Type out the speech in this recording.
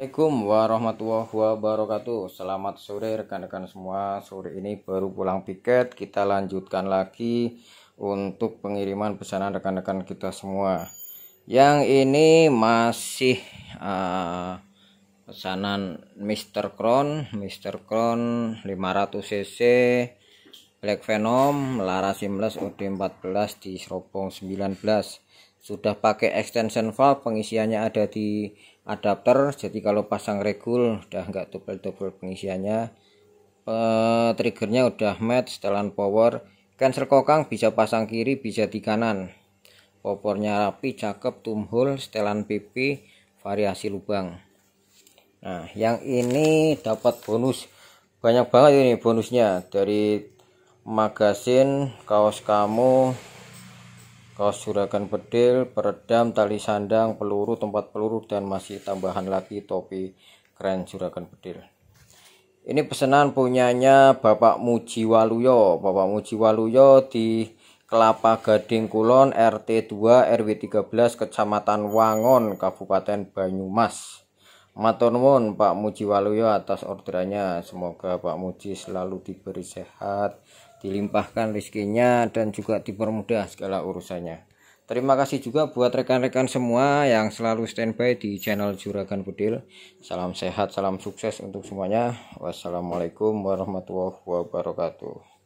Assalamualaikum warahmatullahi wabarakatuh Selamat sore rekan-rekan semua Sore ini baru pulang piket Kita lanjutkan lagi Untuk pengiriman pesanan rekan-rekan kita semua Yang ini masih uh, Pesanan Mr. Kron. Mr. Kron 500cc Black Venom Lara Simless UD14 di Seropong 19 sudah pakai extension valve pengisiannya ada di adapter jadi kalau pasang regul udah enggak double-double pengisiannya e, triggernya udah match setelan power cancel kokang bisa pasang kiri bisa di kanan popornya rapi cakep tumhul setelan PP variasi lubang nah yang ini dapat bonus banyak banget ini bonusnya dari magasin kaos kamu kaos juragan bedil, peredam, tali sandang, peluru, tempat peluru, dan masih tambahan lagi topi keren juragan bedil. Ini pesanan punyanya Bapak Muji Waluyo. Bapak Muji Waluyo di Kelapa Gading Kulon RT 2 RW 13 Kecamatan Wangon Kabupaten Banyumas. Matur nuwun Pak Muji Waluyo atas orderannya. Semoga Pak Muji selalu diberi sehat, dilimpahkan rezekinya dan juga dipermudah segala urusannya. Terima kasih juga buat rekan-rekan semua yang selalu standby di channel Juragan Budil. Salam sehat, salam sukses untuk semuanya. Wassalamualaikum warahmatullahi wabarakatuh.